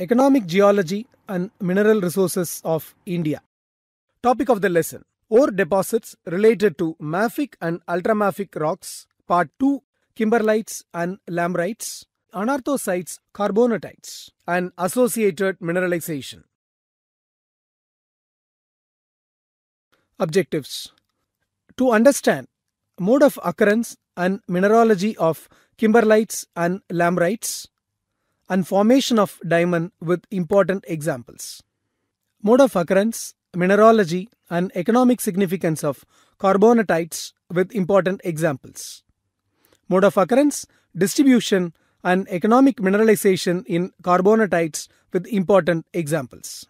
Economic Geology and Mineral Resources of India. Topic of the lesson Ore deposits related to mafic and ultramafic rocks, part 2 kimberlites and lambrites, anorthosites, carbonatites, and associated mineralization. Objectives To understand mode of occurrence and mineralogy of kimberlites and lambrites, and formation of diamond with important examples. Mode of occurrence, mineralogy and economic significance of carbonatites with important examples. Mode of occurrence, distribution and economic mineralization in carbonatites with important examples.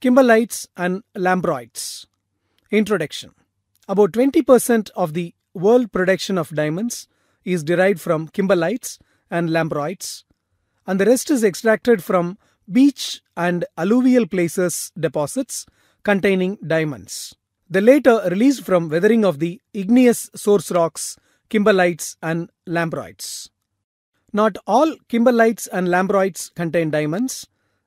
Kimberlites and lamproites. Introduction About 20% of the world production of diamonds is derived from kimberlites and lamproites and the rest is extracted from beach and alluvial places deposits containing diamonds. The later released from weathering of the igneous source rocks, kimberlites and lamproites. Not all kimberlites and lamproites contain diamonds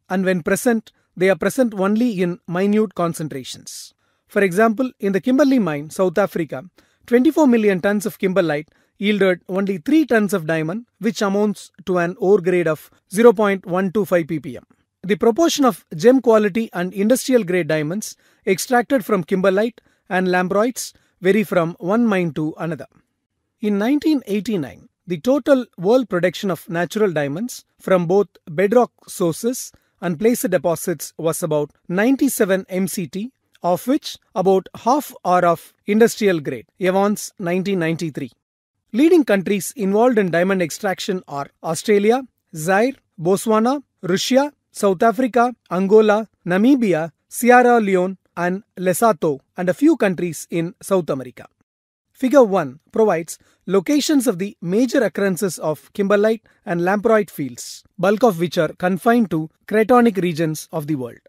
and when present they are present only in minute concentrations. For example, in the Kimberley mine, South Africa, 24 million tons of kimberlite yielded only 3 tons of diamond, which amounts to an ore grade of 0.125 ppm. The proportion of gem quality and industrial grade diamonds extracted from kimberlite and lambroids vary from one mine to another. In 1989, the total world production of natural diamonds from both bedrock sources and placer deposits was about 97 MCT, of which about half are of industrial grade, Evans 1993. Leading countries involved in diamond extraction are Australia, Zaire, Botswana, Russia, South Africa, Angola, Namibia, Sierra Leone, and Lesotho, and a few countries in South America. Figure 1 provides locations of the major occurrences of kimberlite and lamproite fields, bulk of which are confined to cratonic regions of the world.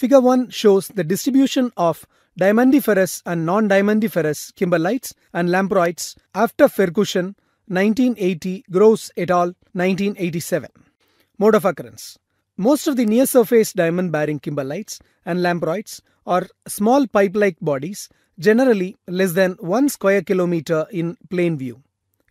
Figure 1 shows the distribution of diamondiferous and non-diamondiferous kimberlites and lamproites after Ferguson 1980 Gross et al. 1987. Mode of occurrence. Most of the near surface diamond bearing kimberlites and lamproites are small pipe like bodies, generally less than 1 square kilometer in plane view.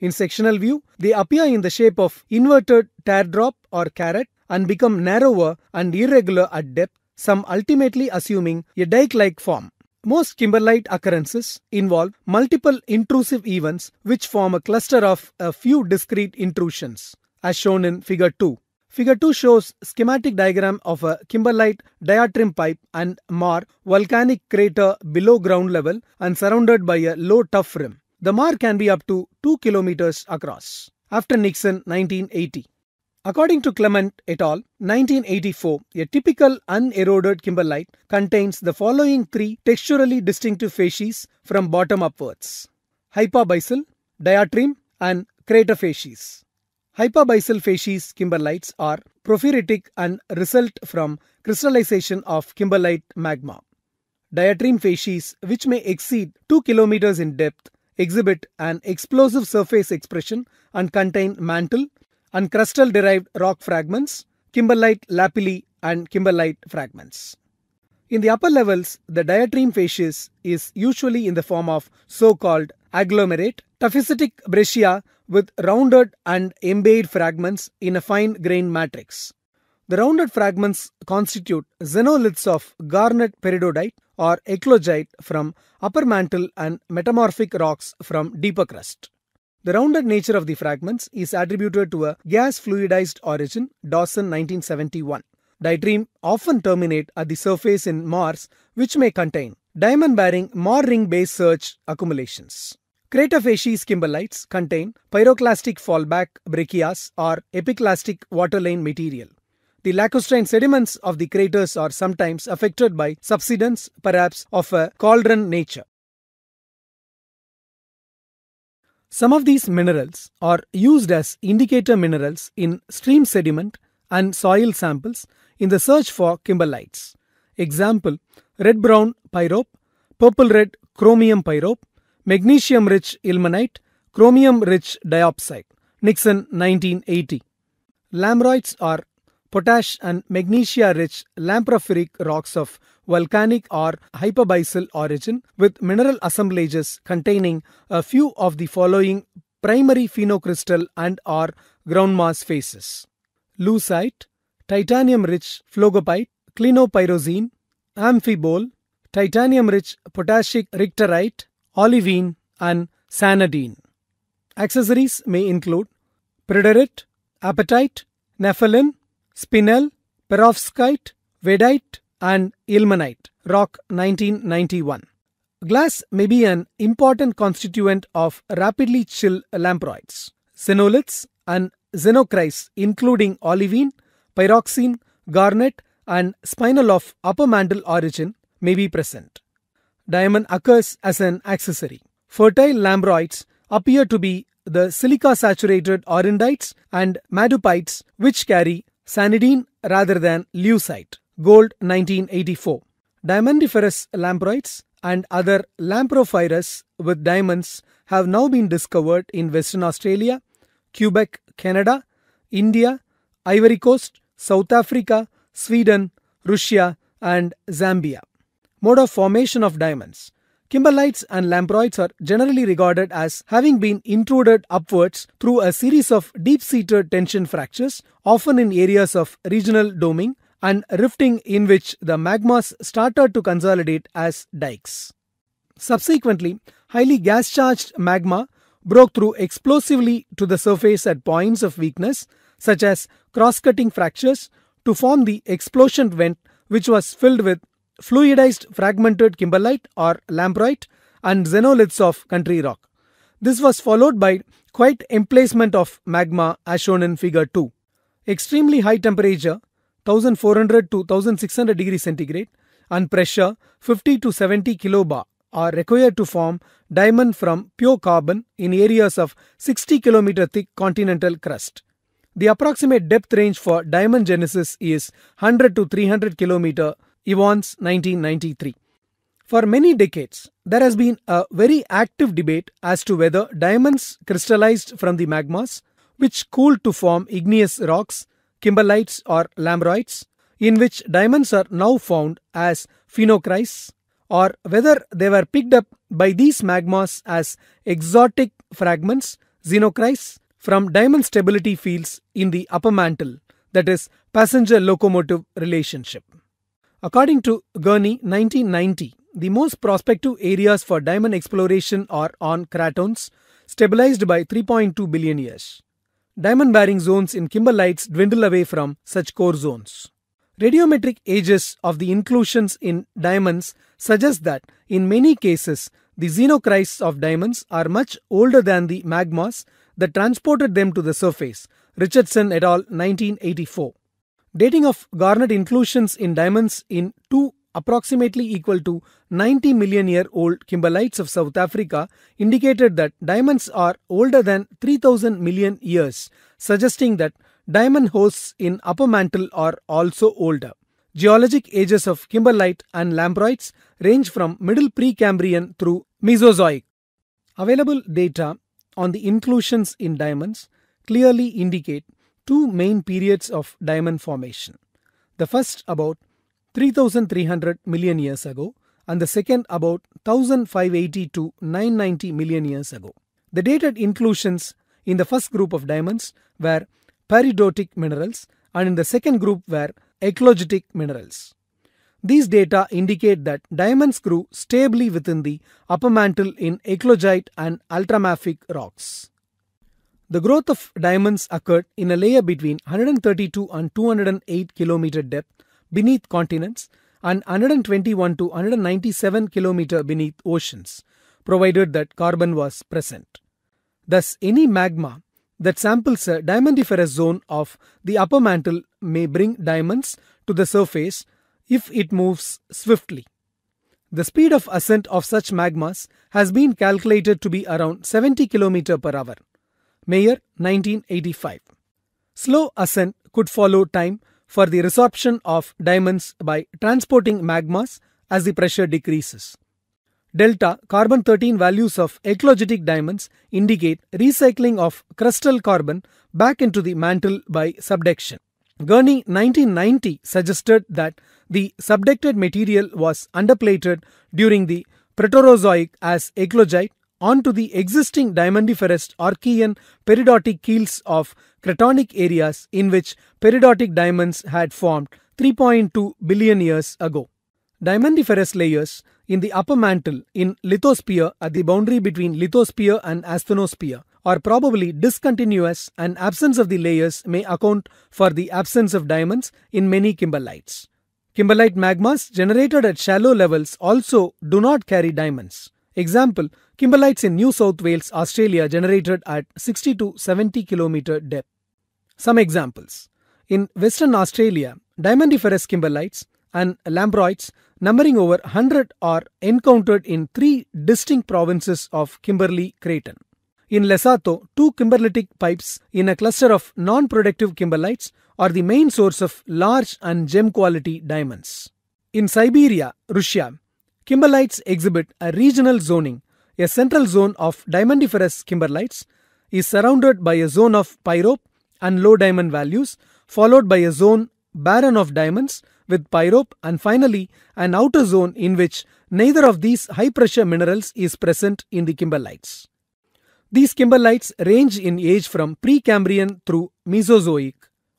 In sectional view, they appear in the shape of inverted teardrop or carrot and become narrower and irregular at depth some ultimately assuming a dike-like form. Most kimberlite occurrences involve multiple intrusive events which form a cluster of a few discrete intrusions, as shown in Figure 2. Figure 2 shows schematic diagram of a kimberlite diatrem pipe and Mar volcanic crater below ground level and surrounded by a low tuff rim. The Mar can be up to 2 kilometers across. After Nixon 1980. According to Clement et al., 1984, a typical uneroded kimberlite contains the following three texturally distinctive facies from bottom upwards hypabisyl, diatreme, and crater facies. Hypabisyl facies kimberlites are porphyritic and result from crystallization of kimberlite magma. Diatreme facies, which may exceed 2 kilometers in depth, exhibit an explosive surface expression and contain mantle, and crustal derived rock fragments, kimberlite lapilli, and kimberlite fragments. In the upper levels, the diatreme facies is usually in the form of so called agglomerate, taphysitic breccia with rounded and embayed fragments in a fine grained matrix. The rounded fragments constitute xenoliths of garnet peridotite or eclogite from upper mantle and metamorphic rocks from deeper crust. The rounded nature of the fragments is attributed to a gas fluidized origin, Dawson 1971. Diatreme often terminate at the surface in Mars, which may contain diamond bearing Mohr ring based surge accumulations. Crater facies kimberlites contain pyroclastic fallback brachias or epiclastic waterline material. The lacustrine sediments of the craters are sometimes affected by subsidence, perhaps of a cauldron nature. Some of these minerals are used as indicator minerals in stream sediment and soil samples in the search for kimberlites. Example, red-brown pyrope, purple-red chromium pyrope, magnesium-rich ilmenite, chromium-rich diopside. Nixon 1980. Lamroids are potash and magnesia-rich lamprophyric rocks of volcanic or hyperbicyl origin with mineral assemblages containing a few of the following primary phenocrystal and or ground mass phases. leucite titanium-rich phlogopite, clinopyrozine, amphibole, titanium-rich potassic richterite, olivine and sanadine. Accessories may include preterite, apatite, nepheline, spinel, perovskite, vedite, and ilmenite, rock 1991. Glass may be an important constituent of rapidly chill lamproids, xenoliths, and xenocrysts, including olivine, pyroxene, garnet, and spinel of upper mantle origin, may be present. Diamond occurs as an accessory. Fertile lambroids appear to be the silica saturated orindites and madupites, which carry sanidine rather than leucite gold 1984. Diamondiferous lamproids and other lamprophyrus with diamonds have now been discovered in Western Australia, Quebec, Canada, India, Ivory Coast, South Africa, Sweden, Russia, and Zambia. Mode of formation of diamonds. Kimberlites and lamproids are generally regarded as having been intruded upwards through a series of deep seated tension fractures, often in areas of regional doming and rifting in which the magmas started to consolidate as dikes. Subsequently, highly gas charged magma broke through explosively to the surface at points of weakness, such as cross cutting fractures, to form the explosion vent, which was filled with fluidized fragmented kimberlite or lamproite and xenoliths of country rock. This was followed by quite emplacement of magma as shown in figure 2. Extremely high temperature 1400 to 1600 degree centigrade and pressure 50 to 70 kilobar are required to form diamond from pure carbon in areas of 60 km thick continental crust. The approximate depth range for diamond genesis is 100 to 300 km, Evans 1993. For many decades, there has been a very active debate as to whether diamonds crystallized from the magmas, which cooled to form igneous rocks, kimberlites or lambroids, in which diamonds are now found as phenocrysts, or whether they were picked up by these magmas as exotic fragments, xenocrysts, from diamond stability fields in the upper mantle, that is, passenger locomotive relationship. According to Gurney 1990, the most prospective areas for diamond exploration are on cratons, stabilized by 3.2 billion years diamond bearing zones in kimberlites dwindle away from such core zones. Radiometric ages of the inclusions in diamonds suggest that in many cases the xenocrysts of diamonds are much older than the magmas that transported them to the surface. Richardson et al. 1984. Dating of garnet inclusions in diamonds in two approximately equal to 90 million year old kimberlites of South Africa indicated that diamonds are older than 3000 million years, suggesting that diamond hosts in upper mantle are also older. Geologic ages of kimberlite and lamproites range from middle Precambrian through Mesozoic. Available data on the inclusions in diamonds clearly indicate two main periods of diamond formation. The first about 3,300 million years ago and the second about 1,580 to 990 million years ago. The dated inclusions in the first group of diamonds were peridotic minerals and in the second group were eclogitic minerals. These data indicate that diamonds grew stably within the upper mantle in eclogite and ultramafic rocks. The growth of diamonds occurred in a layer between 132 and 208 km depth beneath continents and 121 to 197 km beneath oceans, provided that carbon was present. Thus, any magma that samples a diamondiferous zone of the upper mantle may bring diamonds to the surface if it moves swiftly. The speed of ascent of such magmas has been calculated to be around 70 km per hour. Mayer 1985. Slow ascent could follow time for the resorption of diamonds by transporting magmas as the pressure decreases. Delta carbon 13 values of eclogitic diamonds indicate recycling of crustal carbon back into the mantle by subduction. Gurney 1990 suggested that the subducted material was underplated during the Proterozoic as eclogite onto the existing diamondiferous Archean peridotic keels of cratonic areas in which peridotic diamonds had formed 3.2 billion years ago. Diamondiferous layers in the upper mantle in lithosphere at the boundary between lithosphere and asthenosphere are probably discontinuous and absence of the layers may account for the absence of diamonds in many kimberlites. Kimberlite magmas generated at shallow levels also do not carry diamonds. Example, kimberlites in New South Wales, Australia generated at 60 to 70 km depth. Some examples. In Western Australia, diamondiferous kimberlites and lamproites, numbering over 100 are encountered in three distinct provinces of Kimberley Craton. In Lesotho, two kimberlitic pipes in a cluster of non-productive kimberlites are the main source of large and gem quality diamonds. In Siberia, Russia, Kimberlites exhibit a regional zoning. A central zone of diamondiferous kimberlites is surrounded by a zone of pyrope and low diamond values, followed by a zone barren of diamonds with pyrope and finally an outer zone in which neither of these high pressure minerals is present in the kimberlites. These kimberlites range in age from Precambrian through Mesozoic.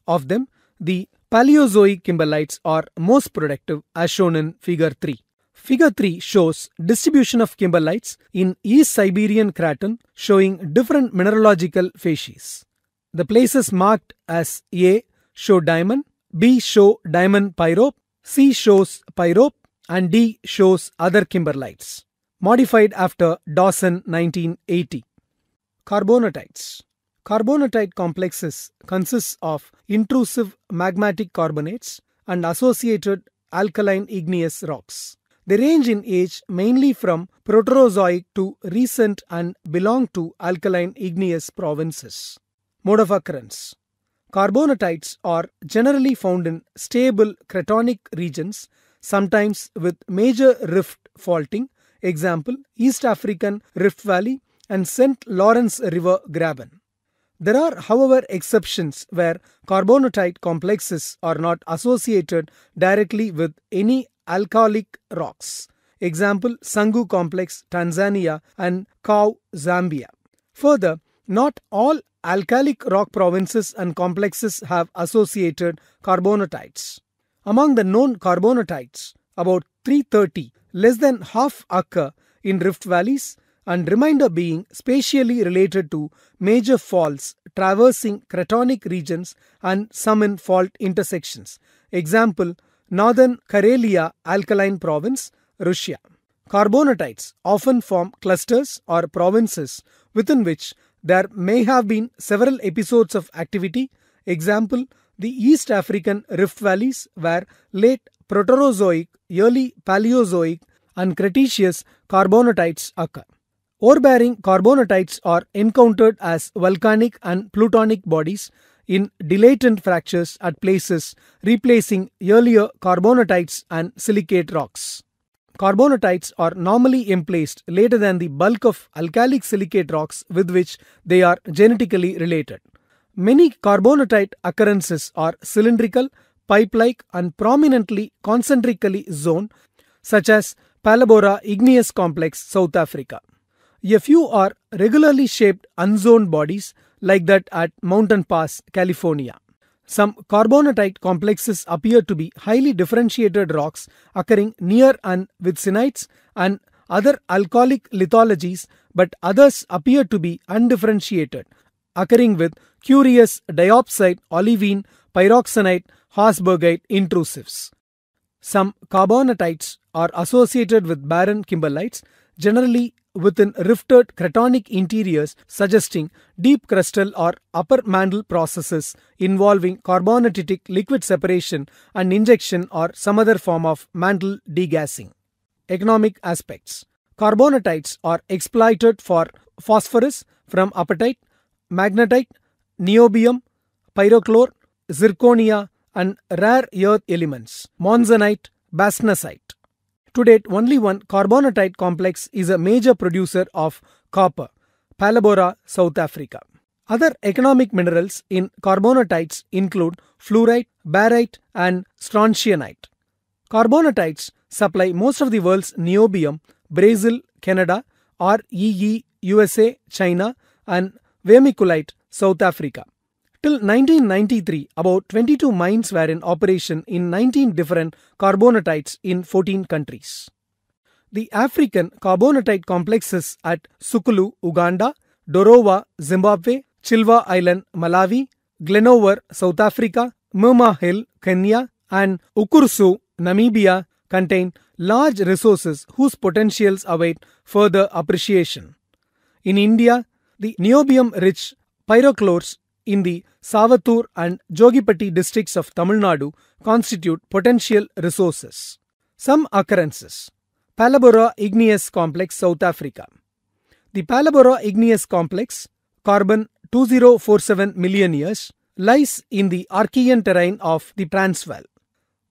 Of them, the Paleozoic kimberlites are most productive as shown in figure 3. Figure 3 shows distribution of kimberlites in East Siberian Craton showing different mineralogical facies. The places marked as A show diamond, B show diamond pyrope, C shows pyrope and D shows other kimberlites. Modified after Dawson 1980. Carbonatites. Carbonatite complexes consists of intrusive magmatic carbonates and associated alkaline igneous rocks. They range in age mainly from Proterozoic to recent and belong to alkaline igneous provinces. Mode of occurrence Carbonatites are generally found in stable cratonic regions, sometimes with major rift faulting, example East African Rift Valley and St. Lawrence River Graben. There are, however, exceptions where carbonatite complexes are not associated directly with any alkalic rocks. Example Sangu complex Tanzania and Kau Zambia. Further, not all alkalic rock provinces and complexes have associated carbonatites. Among the known carbonatites, about 330, less than half occur in rift valleys and remainder being spatially related to major faults traversing cratonic regions and some in fault intersections. Example northern Karelia alkaline province, Russia. Carbonatites often form clusters or provinces within which there may have been several episodes of activity. Example, the East African rift valleys where late Proterozoic, early Paleozoic and Cretaceous carbonatites occur. Ore-bearing carbonatites are encountered as volcanic and plutonic bodies in dilatant fractures at places replacing earlier carbonatites and silicate rocks. Carbonatites are normally emplaced later than the bulk of alkalic silicate rocks with which they are genetically related. Many carbonatite occurrences are cylindrical, pipe-like and prominently concentrically zoned such as Palabora igneous complex South Africa. A few are regularly shaped unzoned bodies like that at Mountain Pass, California. Some carbonatite complexes appear to be highly differentiated rocks occurring near and with syenites and other alcoholic lithologies, but others appear to be undifferentiated, occurring with curious diopside, olivine, pyroxenite, Habsburgite intrusives. Some carbonatites are associated with barren kimberlites, generally within rifted cratonic interiors suggesting deep crustal or upper mantle processes involving carbonatitic liquid separation and injection or some other form of mantle degassing. Economic aspects Carbonatites are exploited for phosphorus from apatite, magnetite, niobium, pyrochlore, zirconia and rare earth elements, monzonite, basnasite. To date, only one carbonatite complex is a major producer of copper, Palabora, South Africa. Other economic minerals in carbonatites include fluorite, barite, and strontianite. Carbonatites supply most of the world's niobium, Brazil, Canada, REE, USA, China, and vermiculite, South Africa. Till 1993, about 22 mines were in operation in 19 different carbonatites in 14 countries. The African carbonatite complexes at Sukulu, Uganda, Dorowa, Zimbabwe, Chilwa Island, Malawi, Glenover, South Africa, Murma Hill, Kenya, and Ukursu, Namibia contain large resources whose potentials await further appreciation. In India, the niobium rich pyroclores in the Savatur and Jogipatti districts of Tamil Nadu constitute potential resources. Some occurrences Palabora Igneous Complex, South Africa. The Palabora Igneous Complex, carbon 2047 million years, lies in the Archean terrain of the Transvaal.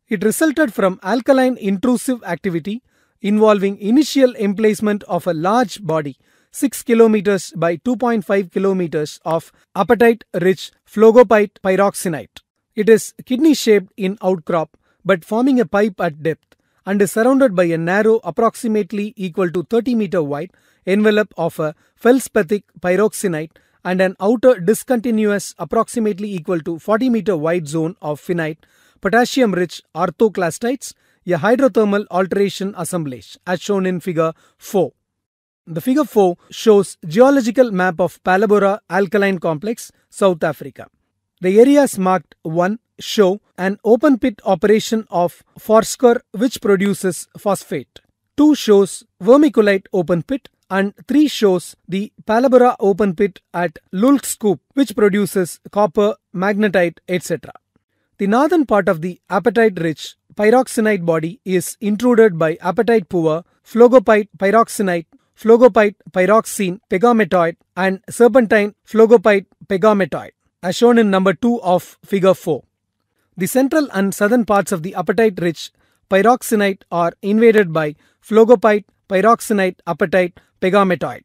It resulted from alkaline intrusive activity involving initial emplacement of a large body 6 kilometers by 2.5 kilometers of apatite-rich phlogopite pyroxenite. It is kidney-shaped in outcrop but forming a pipe at depth and is surrounded by a narrow approximately equal to 30 meter wide envelope of a feldspathic pyroxenite and an outer discontinuous approximately equal to 40 meter wide zone of finite potassium rich orthoclastites, a hydrothermal alteration assemblage as shown in figure 4. The figure 4 shows geological map of Palabora alkaline complex, South Africa. The areas marked 1 show an open pit operation of Forsker which produces phosphate. 2 shows vermiculite open pit and 3 shows the Palabora open pit at Lulkscoop which produces copper, magnetite, etc. The northern part of the apatite-rich pyroxenite body is intruded by apatite-poor phlogopite pyroxenite phlogopite, pyroxene, pegmatoid and serpentine phlogopite, pegmatoid as shown in number 2 of figure 4. The central and southern parts of the apatite-rich pyroxenite are invaded by phlogopite, pyroxenite, apatite, pegmatoid.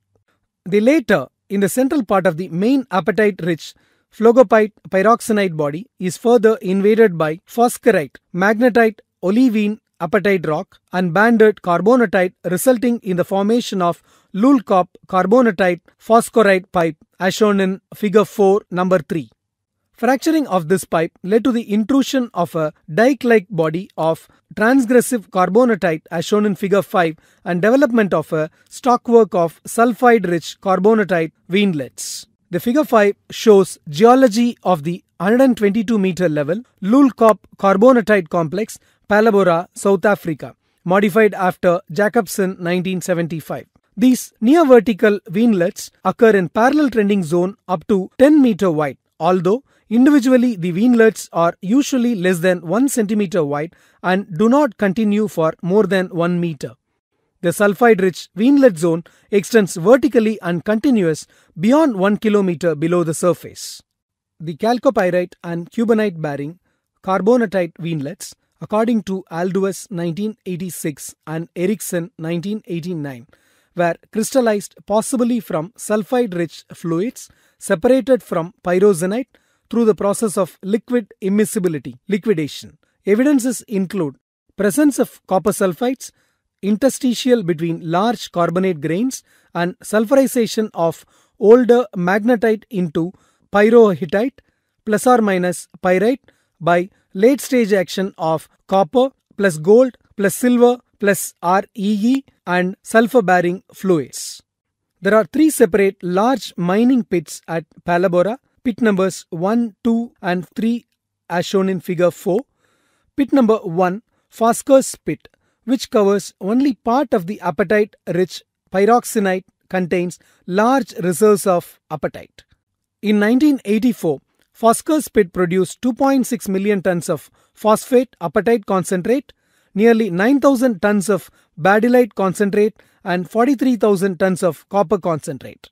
The later, in the central part of the main apatite-rich phlogopite pyroxenite body is further invaded by phosphorite, magnetite, olivine, apatite rock and banded carbonatite resulting in the formation of lulcop carbonatite phosphorite pipe as shown in figure 4 number 3. Fracturing of this pipe led to the intrusion of a dike-like body of transgressive carbonatite as shown in figure 5 and development of a stockwork of sulfide-rich carbonatite veinlets. The figure 5 shows geology of the 122 meter level Lulkop Carbonatite Complex, Palabora, South Africa, modified after Jacobson 1975. These near vertical veinlets occur in parallel trending zone up to 10 meter wide, although individually the veinlets are usually less than 1 centimeter wide and do not continue for more than 1 meter. The sulfide rich veinlet zone extends vertically and continuous beyond 1 kilometer below the surface the chalcopyrite and cubanite bearing carbonatite veinlets according to Aldous 1986 and Erickson 1989 were crystallized possibly from sulfide-rich fluids separated from pyroxenite through the process of liquid immiscibility liquidation. Evidences include presence of copper sulfides, interstitial between large carbonate grains and sulfurization of older magnetite into pyrohitite plus or minus pyrite by late stage action of copper plus gold plus silver plus REE and sulfur bearing fluids. There are three separate large mining pits at Palabora, pit numbers 1, 2, and 3 as shown in figure 4. Pit number 1, Fosker's pit, which covers only part of the apatite rich pyroxenite, contains large reserves of apatite. In 1984, Foskers Pit produced 2.6 million tons of phosphate apatite concentrate, nearly 9,000 tons of badylite concentrate and 43,000 tons of copper concentrate.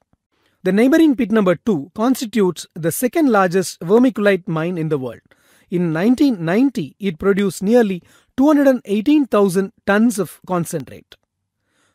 The neighboring pit number 2 constitutes the second largest vermiculite mine in the world. In 1990, it produced nearly 218,000 tons of concentrate.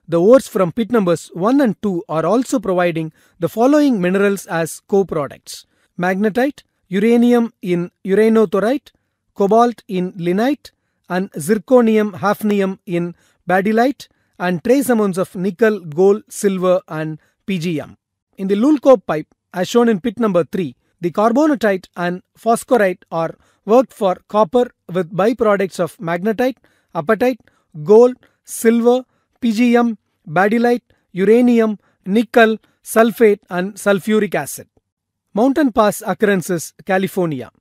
The ores from pit numbers 1 and 2 are also providing the following minerals as co-products. Magnetite, uranium in uranothorite, cobalt in linite, and zirconium hafnium in badylite, and trace amounts of nickel, gold, silver, and PGM. In the Lulko pipe, as shown in pit number 3, the carbonatite and phosphorite are worked for copper with byproducts of magnetite, apatite, gold, silver, PGM, badylite, uranium, nickel, sulfate, and sulfuric acid. Mountain Pass occurrences, California.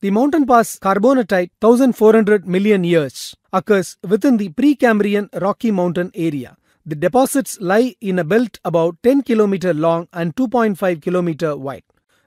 The Mountain Pass carbonatite 1400 million years occurs within the Precambrian Rocky Mountain area. The deposits lie in a belt about 10 km long and 2.5 km wide.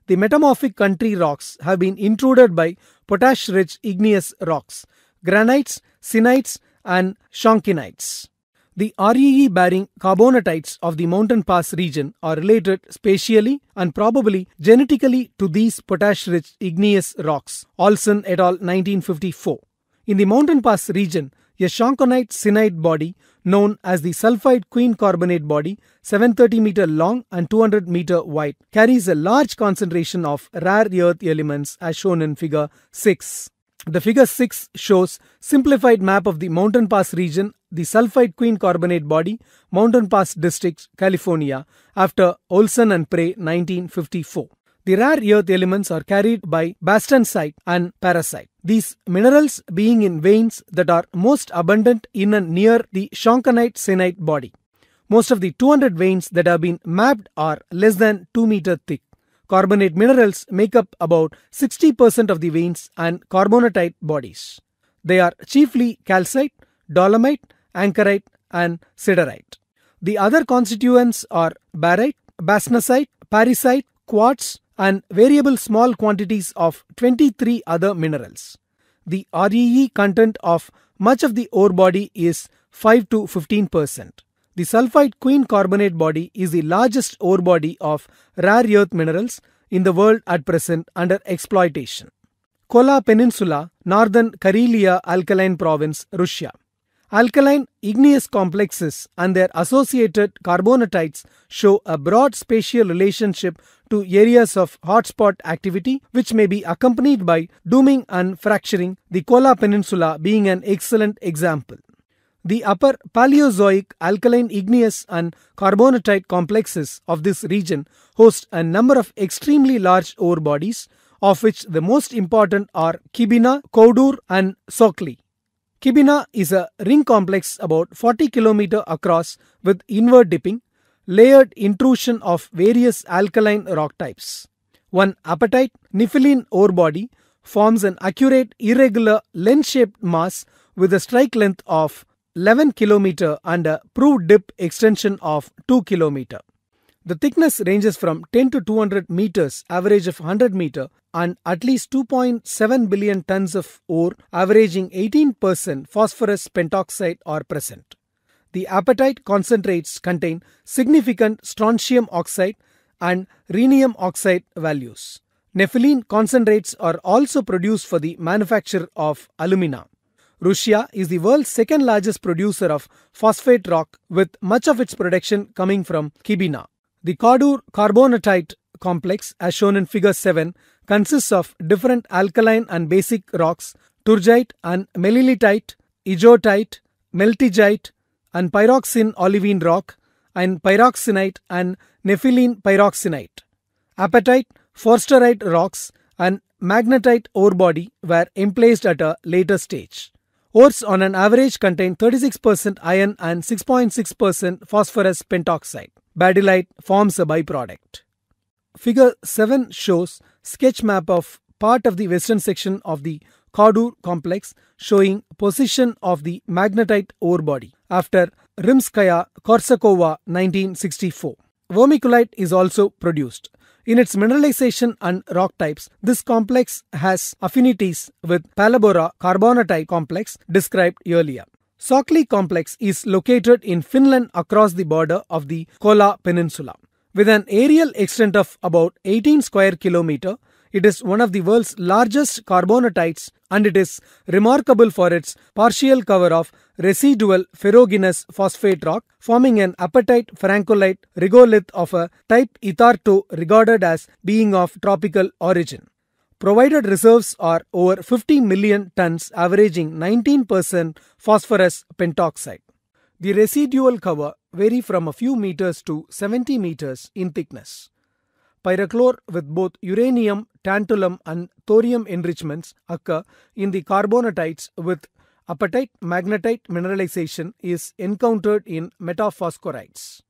The metamorphic country rocks have been intruded by potash rich igneous rocks, granites, syenites, and shonkinites. The REE bearing carbonatites of the mountain pass region are related spatially and probably genetically to these potash rich igneous rocks. Olson et al. 1954. In the mountain pass region, a shankonite sinite body known as the sulfide queen carbonate body, 730 meter long and 200 meter wide, carries a large concentration of rare earth elements as shown in figure 6. The figure 6 shows simplified map of the Mountain Pass region, the sulfide queen carbonate body, Mountain Pass District, California, after Olson and Prey 1954. The rare earth elements are carried by bastonsite and parasite. These minerals being in veins that are most abundant in and near the shonkanite senite body. Most of the 200 veins that have been mapped are less than 2 meter thick. Carbonate minerals make up about 60% of the veins and carbonatite bodies. They are chiefly calcite, dolomite, anchorite, and siderite. The other constituents are barite, basnasite, parisite, quartz, and variable small quantities of 23 other minerals. The REE content of much of the ore body is 5 to 15 percent. The sulfide queen carbonate body is the largest ore body of rare earth minerals in the world at present under exploitation. Kola Peninsula, northern Karelia Alkaline Province, Russia. Alkaline igneous complexes and their associated carbonatites show a broad spatial relationship to areas of hotspot activity, which may be accompanied by dooming and fracturing, the Kola Peninsula being an excellent example. The upper Paleozoic alkaline igneous and carbonatite complexes of this region host a number of extremely large ore bodies, of which the most important are Kibina, Kodur and Sokli. Kibina is a ring complex about 40 km across with inward dipping, layered intrusion of various alkaline rock types. One apatite, nepheline ore body, forms an accurate irregular lens-shaped mass with a strike length of 11 km and a proved dip extension of 2 km. The thickness ranges from 10 to 200 meters, average of 100 meter, and at least 2.7 billion tons of ore, averaging 18% phosphorus pentoxide are present. The apatite concentrates contain significant strontium oxide and rhenium oxide values. Nepheline concentrates are also produced for the manufacture of alumina. Russia is the world's second largest producer of phosphate rock, with much of its production coming from Kibina. The Kadur carbonatite complex, as shown in Figure 7, consists of different alkaline and basic rocks, turgite and melilitite, aegotite, meltigite, and pyroxene olivine rock, and pyroxenite and nepheline pyroxenite. Apatite, forsterite rocks, and magnetite ore body were emplaced at a later stage. Oats on an average contain 36% iron and 6.6% phosphorus pentoxide. Badylite forms a byproduct. Figure 7 shows sketch map of part of the western section of the Kodur complex showing position of the magnetite ore body after Rimskaya Korsakova 1964. Vermiculite is also produced. In its mineralization and rock types, this complex has affinities with Palabora carbonatite complex described earlier. Sokli complex is located in Finland across the border of the Kola Peninsula. With an aerial extent of about 18 square kilometer, it is one of the world's largest carbonatites and it is remarkable for its partial cover of residual ferroginous phosphate rock forming an apatite francolite regolith of a type Itharto regarded as being of tropical origin. Provided reserves are over 50 million tons averaging 19% phosphorus pentoxide. The residual cover vary from a few meters to 70 meters in thickness. Pyrochlore with both uranium, tantalum and thorium enrichments occur in the carbonatites with apatite magnetite mineralization is encountered in meta phosphorites.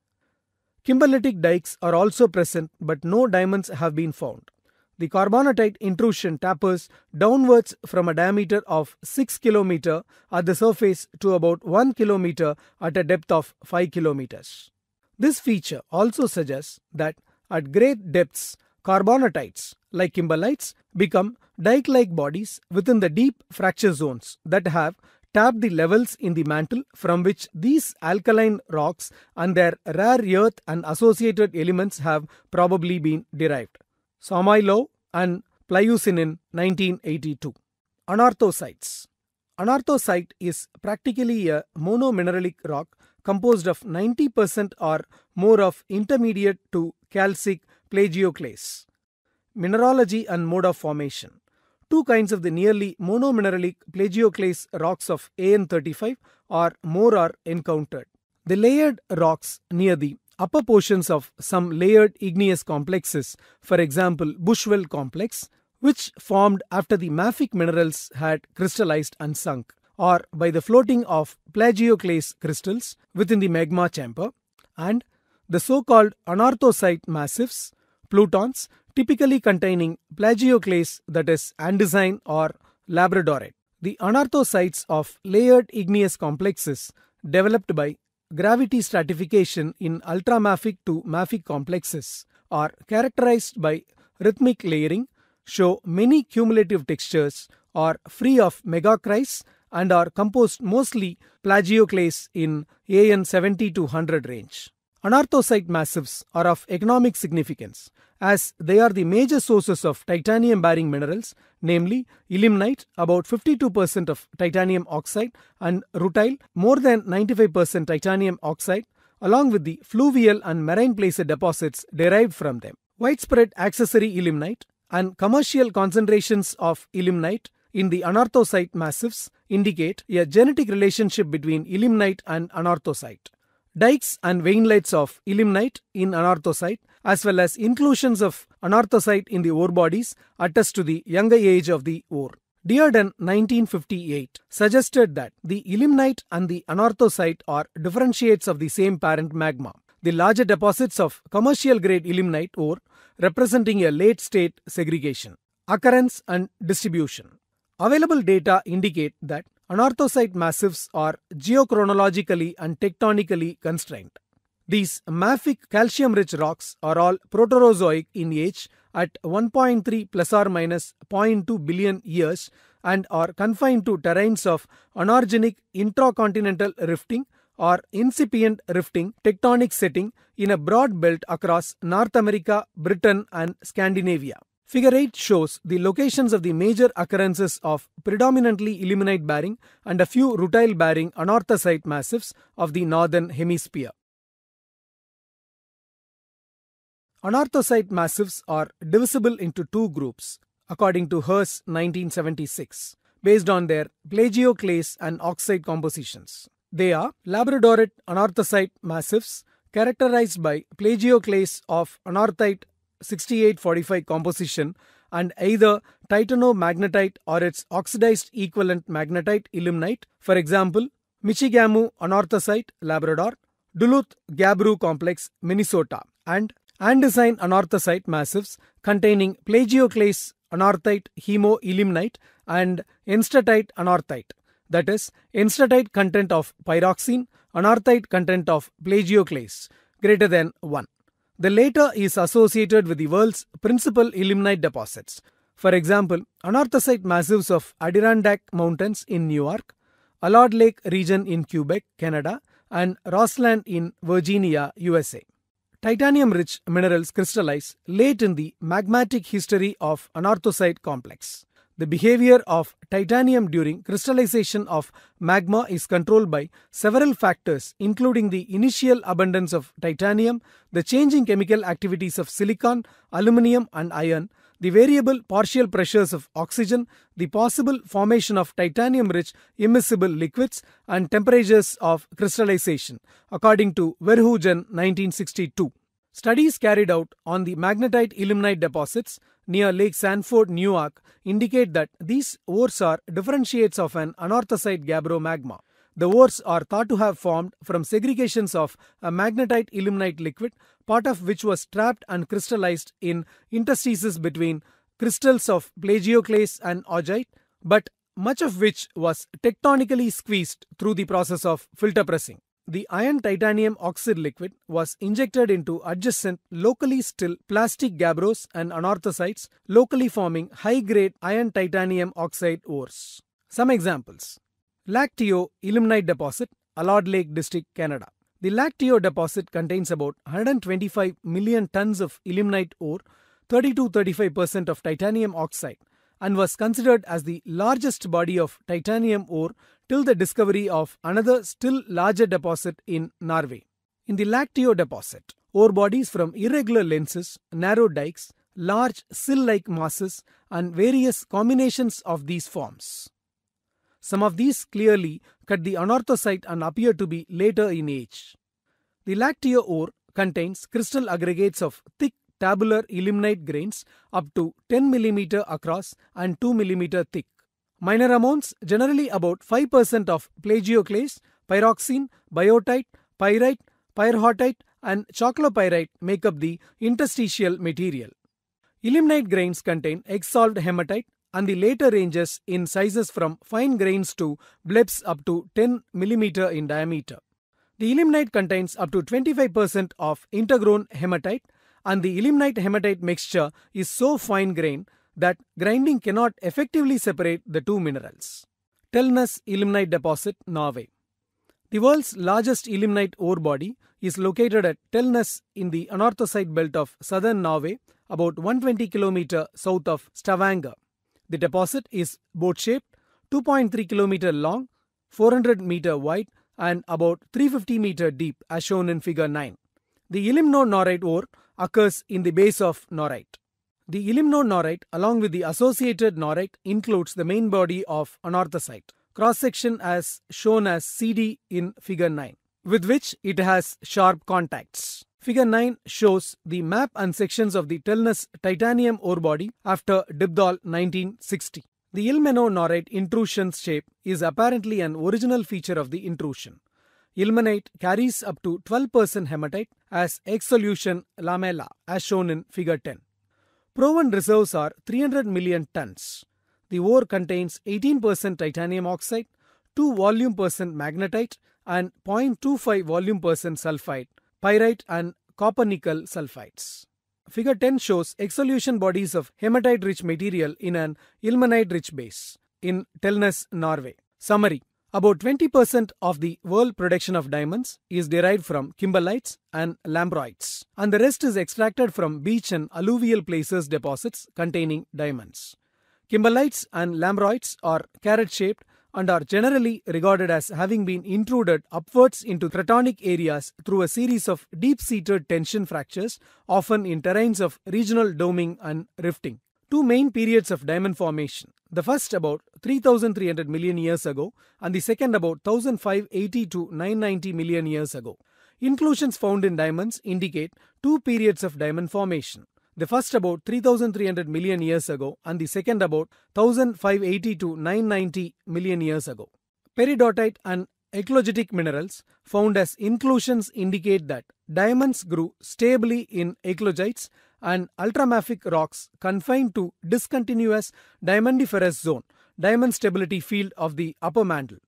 Kimberlitic dikes are also present but no diamonds have been found. The carbonatite intrusion tapers downwards from a diameter of 6 km at the surface to about 1 km at a depth of 5 km. This feature also suggests that at great depths, carbonatites like kimberlites become dike-like bodies within the deep fracture zones that have tapped the levels in the mantle from which these alkaline rocks and their rare earth and associated elements have probably been derived. Somailov and Pliocene in 1982. Anarthocytes. Anorthosite is practically a monomineralic rock composed of 90% or more of intermediate to calcic, plagioclase. Mineralogy and mode of formation. Two kinds of the nearly monomineralic plagioclase rocks of AN35 or more are encountered. The layered rocks near the upper portions of some layered igneous complexes, for example Bushwell complex, which formed after the mafic minerals had crystallized and sunk, or by the floating of plagioclase crystals within the magma chamber, and the so-called anorthosite massifs, plutons, typically containing plagioclase that is andesine or labradorite. The anorthosites of layered igneous complexes developed by gravity stratification in ultramafic to mafic complexes are characterized by rhythmic layering, show many cumulative textures, are free of megacrysts and are composed mostly plagioclase in AN 70 to 100 range. Anorthosite massifs are of economic significance as they are the major sources of titanium bearing minerals, namely ilmenite about 52% of titanium oxide and rutile more than 95% titanium oxide along with the fluvial and marine placer deposits derived from them. Widespread accessory ilmenite and commercial concentrations of ilmenite in the anorthosite massifs indicate a genetic relationship between ilmenite and anorthosite dikes and veinlets of ilmenite in anorthosite as well as inclusions of anorthosite in the ore bodies attest to the younger age of the ore. Dearden 1958 suggested that the ilmenite and the anorthosite are differentiates of the same parent magma. The larger deposits of commercial grade ilmenite ore representing a late state segregation, occurrence and distribution. Available data indicate that Anorthosite massifs are geochronologically and tectonically constrained. These mafic calcium rich rocks are all Proterozoic in age at 1.3 plus or minus 0.2 billion years and are confined to terrains of anorogenic intracontinental rifting or incipient rifting tectonic setting in a broad belt across North America, Britain, and Scandinavia. Figure 8 shows the locations of the major occurrences of predominantly illimonite bearing and a few rutile bearing anorthosite massifs of the northern hemisphere. Anorthosite massifs are divisible into two groups, according to Hearst 1976, based on their plagioclase and oxide compositions. They are labradorite anorthosite massifs characterized by plagioclase of anorthite 6845 composition and either titanomagnetite or its oxidized equivalent magnetite ilmenite, for example, Michigamu anorthosite, Labrador, Duluth Gabbro complex, Minnesota, and andesine anorthosite massives containing plagioclase anorthite hemoilmenite and enstatite anorthite, that is, enstatite content of pyroxene, anorthite content of plagioclase greater than 1. The latter is associated with the world's principal ilmenite deposits. For example, anorthosite massives of Adirondack Mountains in New York, Allard Lake region in Quebec, Canada, and Rossland in Virginia, USA. Titanium-rich minerals crystallize late in the magmatic history of anorthosite complex. The behavior of titanium during crystallization of magma is controlled by several factors including the initial abundance of titanium, the changing chemical activities of silicon, aluminium and iron, the variable partial pressures of oxygen, the possible formation of titanium-rich immiscible liquids and temperatures of crystallization according to Verhoeven 1962. Studies carried out on the magnetite ilmenite deposits near Lake Sanford, Newark indicate that these ores are differentiates of an anorthosite gabbro magma. The ores are thought to have formed from segregations of a magnetite ilmenite liquid, part of which was trapped and crystallized in interstices between crystals of plagioclase and augite, but much of which was tectonically squeezed through the process of filter pressing the iron titanium oxide liquid was injected into adjacent locally still plastic gabbros and anorthosites, locally forming high-grade iron titanium oxide ores. Some examples. Lacteo ilmenite deposit, Allard Lake District, Canada. The Lacteo deposit contains about 125 million tons of ilmenite ore, 30-35% of titanium oxide, and was considered as the largest body of titanium ore till the discovery of another still larger deposit in Norway. In the Lacteo deposit, ore bodies from irregular lenses, narrow dikes, large sill-like masses and various combinations of these forms. Some of these clearly cut the anorthosite and appear to be later in age. The Lacteo ore contains crystal aggregates of thick tabular illimonite grains up to 10 mm across and 2 mm thick. Minor amounts, generally about 5% of plagioclase, pyroxene, biotite, pyrite, pyrhotite and chocolopyrite make up the interstitial material. Ilmenite grains contain exsolved hematite and the later ranges in sizes from fine grains to blips up to 10 mm in diameter. The ilmenite contains up to 25% of intergrown hematite and the ilmenite hematite mixture is so fine grained that grinding cannot effectively separate the two minerals. Telnes Ilmenite Deposit, Norway. The world's largest ilmenite ore body is located at Telnes in the anorthosite belt of southern Norway, about 120 km south of Stavanger. The deposit is boat shaped, 2.3 km long, 400 m wide, and about 350 m deep, as shown in Figure 9. The ilmenite norite ore occurs in the base of norite. The Norite, along with the associated norite includes the main body of anorthosite, cross section as shown as CD in figure 9, with which it has sharp contacts. Figure 9 shows the map and sections of the Telnus titanium ore body after Dibdal 1960. The Ilmeno norite intrusion's shape is apparently an original feature of the intrusion. Ilmenite carries up to 12% hematite as exsolution lamella as shown in figure 10. Proven reserves are 300 million tons. The ore contains 18% titanium oxide, 2 volume percent magnetite, and 0.25 volume percent sulfide, pyrite, and copper nickel sulfides. Figure 10 shows exsolution bodies of hematite rich material in an ilmenite rich base in Telnes, Norway. Summary about 20% of the world production of diamonds is derived from kimberlites and lamproites, and the rest is extracted from beach and alluvial places deposits containing diamonds. Kimberlites and lamproites are carrot shaped and are generally regarded as having been intruded upwards into tectonic areas through a series of deep seated tension fractures, often in terrains of regional doming and rifting. Two main periods of diamond formation the first about 3300 million years ago and the second about 1580 to 990 million years ago. Inclusions found in diamonds indicate two periods of diamond formation. The first about 3300 million years ago and the second about 1580 to 990 million years ago. Peridotite and eclogitic minerals found as inclusions indicate that diamonds grew stably in eclogites and ultramafic rocks confined to discontinuous diamondiferous zone, diamond stability field of the upper mantle.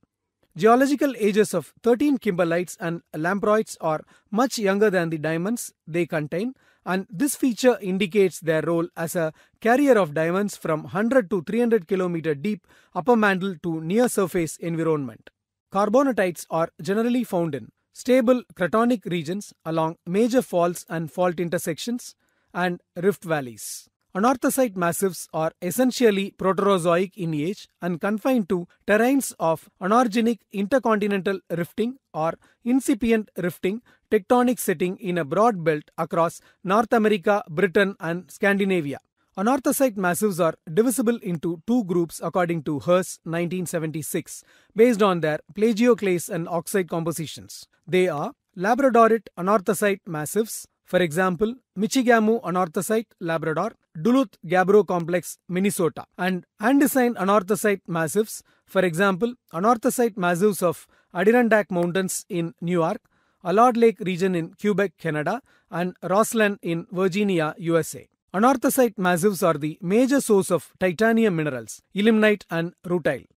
Geological ages of 13 kimberlites and lamproids are much younger than the diamonds they contain and this feature indicates their role as a carrier of diamonds from 100 to 300 km deep upper mantle to near surface environment. Carbonatites are generally found in stable cratonic regions along major faults and fault intersections, and rift valleys. Anorthosite massifs are essentially Proterozoic in age and confined to terrains of anorogenic intercontinental rifting or incipient rifting tectonic setting in a broad belt across North America, Britain and Scandinavia. Anorthosite massifs are divisible into two groups according to Hearst 1976 based on their plagioclase and oxide compositions. They are Labradorite anorthosite massifs for example, Michigamu anorthosite, Labrador, Duluth gabbro complex, Minnesota, and andesine anorthosite massifs, for example, anorthosite massifs of Adirondack Mountains in New York, Allard Lake region in Quebec, Canada, and Rossland in Virginia, USA. Anorthosite massifs are the major source of titanium minerals, ilmenite and rutile.